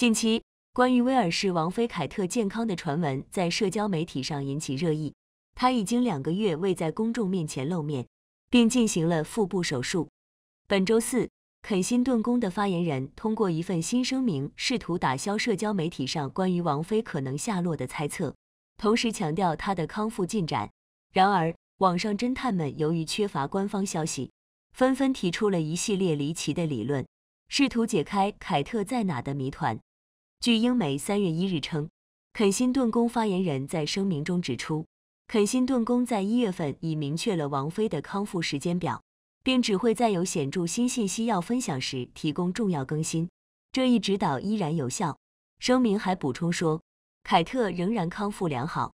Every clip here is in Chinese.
近期，关于威尔士王妃凯特健康的传闻在社交媒体上引起热议。她已经两个月未在公众面前露面，并进行了腹部手术。本周四，肯辛顿宫的发言人通过一份新声明，试图打消社交媒体上关于王妃可能下落的猜测，同时强调她的康复进展。然而，网上侦探们由于缺乏官方消息，纷纷提出了一系列离奇的理论，试图解开凯特在哪的谜团。据英媒三月一日称，肯辛顿宫发言人，在声明中指出，肯辛顿宫在一月份已明确了王妃的康复时间表，并只会在有显著新信息要分享时提供重要更新。这一指导依然有效。声明还补充说，凯特仍然康复良好。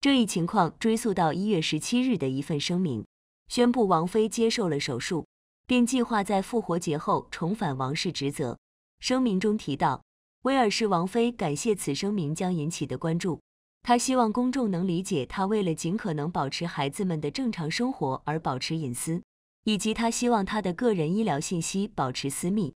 这一情况追溯到一月十七日的一份声明，宣布王妃接受了手术，并计划在复活节后重返王室职责。声明中提到。威尔士王妃感谢此声明将引起的关注。她希望公众能理解，她为了尽可能保持孩子们的正常生活而保持隐私，以及她希望她的个人医疗信息保持私密。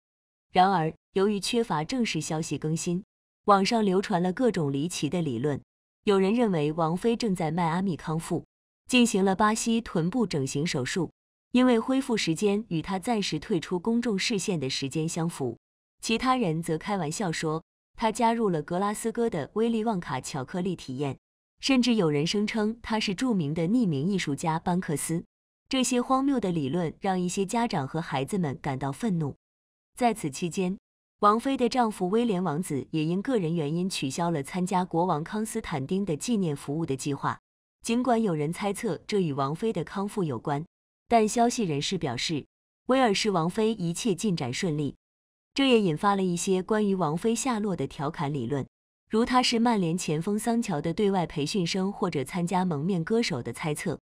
然而，由于缺乏正式消息更新，网上流传了各种离奇的理论。有人认为王妃正在迈阿密康复，进行了巴西臀部整形手术，因为恢复时间与她暂时退出公众视线的时间相符。其他人则开玩笑说，他加入了格拉斯哥的威利旺卡巧克力体验，甚至有人声称他是著名的匿名艺术家班克斯。这些荒谬的理论让一些家长和孩子们感到愤怒。在此期间，王菲的丈夫威廉王子也因个人原因取消了参加国王康斯坦丁的纪念服务的计划。尽管有人猜测这与王菲的康复有关，但消息人士表示，威尔士王妃一切进展顺利。这也引发了一些关于王菲下落的调侃理论，如她是曼联前锋桑乔的对外培训生，或者参加《蒙面歌手》的猜测。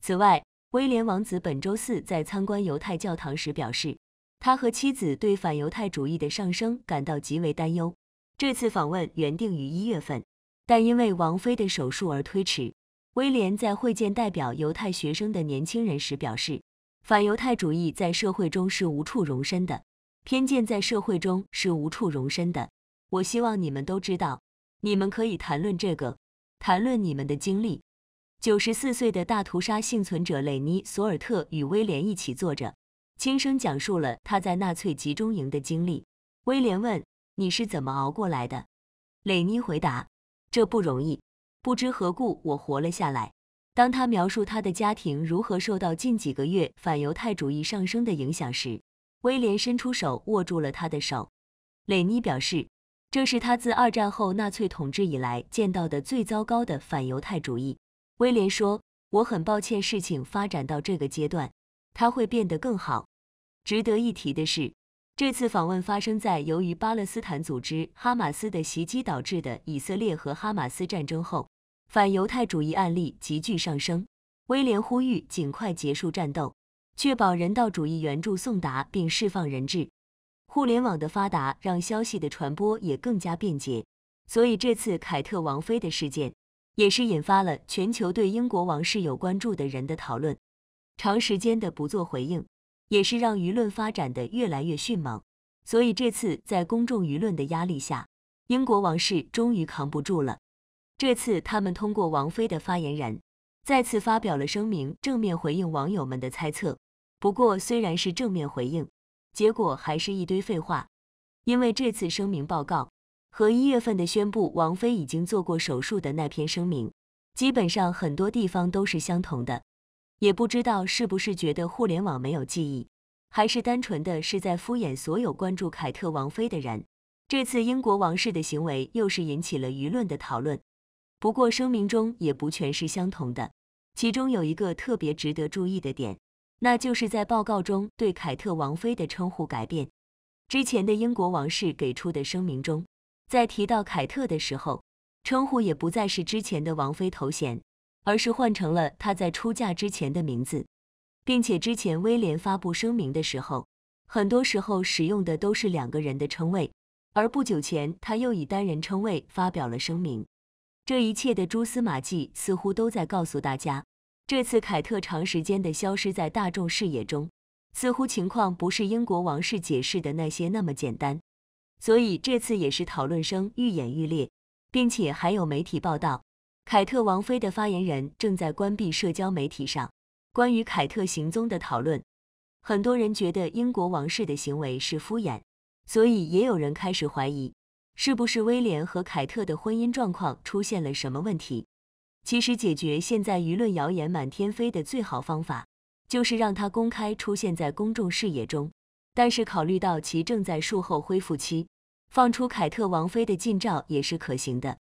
此外，威廉王子本周四在参观犹太教堂时表示，他和妻子对反犹太主义的上升感到极为担忧。这次访问原定于一月份，但因为王菲的手术而推迟。威廉在会见代表犹太学生的年轻人时表示，反犹太主义在社会中是无处容身的。偏见在社会中是无处容身的。我希望你们都知道，你们可以谈论这个，谈论你们的经历。九十四岁的大屠杀幸存者蕾妮·索尔特与威廉一起坐着，轻声讲述了他在纳粹集中营的经历。威廉问：“你是怎么熬过来的？”蕾妮回答：“这不容易。不知何故，我活了下来。”当他描述他的家庭如何受到近几个月反犹太主义上升的影响时，威廉伸出手握住了他的手。蕾妮表示，这是他自二战后纳粹统治以来见到的最糟糕的反犹太主义。威廉说：“我很抱歉事情发展到这个阶段，他会变得更好。”值得一提的是，这次访问发生在由于巴勒斯坦组织哈马斯的袭击导致的以色列和哈马斯战争后，反犹太主义案例急剧上升。威廉呼吁尽快结束战斗。确保人道主义援助送达并释放人质。互联网的发达让消息的传播也更加便捷，所以这次凯特王妃的事件也是引发了全球对英国王室有关注的人的讨论。长时间的不做回应，也是让舆论发展的越来越迅猛。所以这次在公众舆论的压力下，英国王室终于扛不住了。这次他们通过王妃的发言人再次发表了声明，正面回应网友们的猜测。不过，虽然是正面回应，结果还是一堆废话。因为这次声明报告和一月份的宣布王菲已经做过手术的那篇声明，基本上很多地方都是相同的。也不知道是不是觉得互联网没有记忆，还是单纯的是在敷衍所有关注凯特王妃的人。这次英国王室的行为又是引起了舆论的讨论。不过，声明中也不全是相同的，其中有一个特别值得注意的点。那就是在报告中对凯特王妃的称呼改变。之前的英国王室给出的声明中，在提到凯特的时候，称呼也不再是之前的王妃头衔，而是换成了她在出嫁之前的名字。并且之前威廉发布声明的时候，很多时候使用的都是两个人的称谓，而不久前他又以单人称谓发表了声明。这一切的蛛丝马迹似乎都在告诉大家。这次凯特长时间的消失在大众视野中，似乎情况不是英国王室解释的那些那么简单，所以这次也是讨论声愈演愈烈，并且还有媒体报道，凯特王妃的发言人正在关闭社交媒体上关于凯特行踪的讨论。很多人觉得英国王室的行为是敷衍，所以也有人开始怀疑，是不是威廉和凯特的婚姻状况出现了什么问题。其实，解决现在舆论谣言满天飞的最好方法，就是让他公开出现在公众视野中。但是，考虑到其正在术后恢复期，放出凯特王妃的近照也是可行的。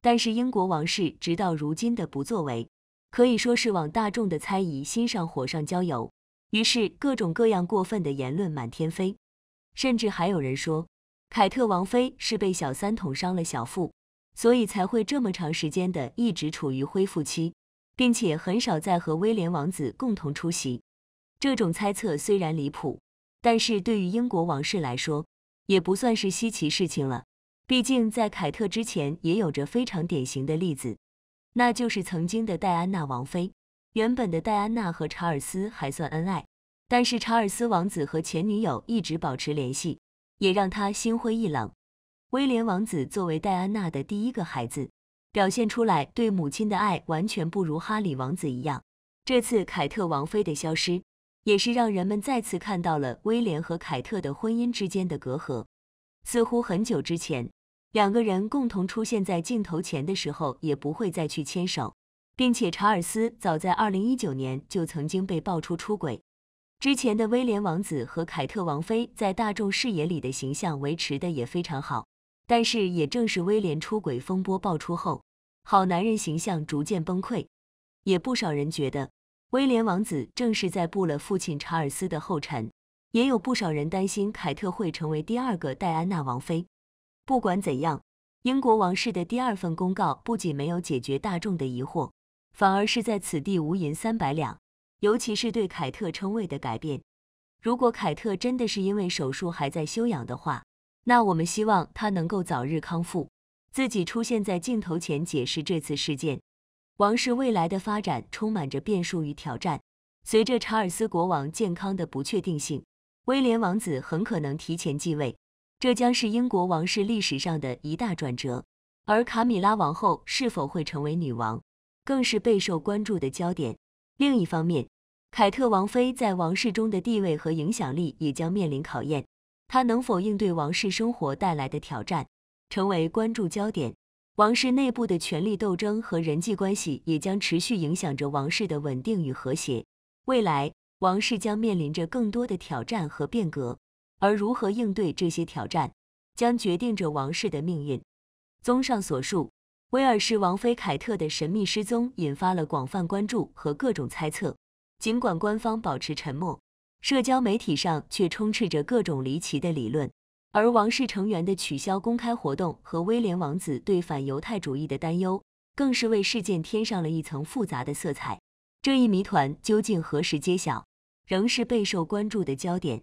但是，英国王室直到如今的不作为，可以说是往大众的猜疑心上火上浇油。于是，各种各样过分的言论满天飞，甚至还有人说，凯特王妃是被小三捅伤了小腹。所以才会这么长时间的一直处于恢复期，并且很少再和威廉王子共同出席。这种猜测虽然离谱，但是对于英国王室来说，也不算是稀奇事情了。毕竟在凯特之前也有着非常典型的例子，那就是曾经的戴安娜王妃。原本的戴安娜和查尔斯还算恩爱，但是查尔斯王子和前女友一直保持联系，也让他心灰意冷。威廉王子作为戴安娜的第一个孩子，表现出来对母亲的爱完全不如哈里王子一样。这次凯特王妃的消失，也是让人们再次看到了威廉和凯特的婚姻之间的隔阂。似乎很久之前，两个人共同出现在镜头前的时候，也不会再去牵手。并且查尔斯早在二零一九年就曾经被爆出出轨。之前的威廉王子和凯特王妃在大众视野里的形象维持的也非常好。但是，也正是威廉出轨风波爆出后，好男人形象逐渐崩溃，也不少人觉得威廉王子正是在步了父亲查尔斯的后尘。也有不少人担心凯特会成为第二个戴安娜王妃。不管怎样，英国王室的第二份公告不仅没有解决大众的疑惑，反而是在此地无银三百两。尤其是对凯特称谓的改变，如果凯特真的是因为手术还在休养的话。那我们希望他能够早日康复，自己出现在镜头前解释这次事件。王室未来的发展充满着变数与挑战。随着查尔斯国王健康的不确定性，威廉王子很可能提前继位，这将是英国王室历史上的一大转折。而卡米拉王后是否会成为女王，更是备受关注的焦点。另一方面，凯特王妃在王室中的地位和影响力也将面临考验。他能否应对王室生活带来的挑战，成为关注焦点。王室内部的权力斗争和人际关系也将持续影响着王室的稳定与和谐。未来，王室将面临着更多的挑战和变革，而如何应对这些挑战，将决定着王室的命运。综上所述，威尔士王妃凯特的神秘失踪引发了广泛关注和各种猜测，尽管官方保持沉默。社交媒体上却充斥着各种离奇的理论，而王室成员的取消公开活动和威廉王子对反犹太主义的担忧，更是为事件添上了一层复杂的色彩。这一谜团究竟何时揭晓，仍是备受关注的焦点。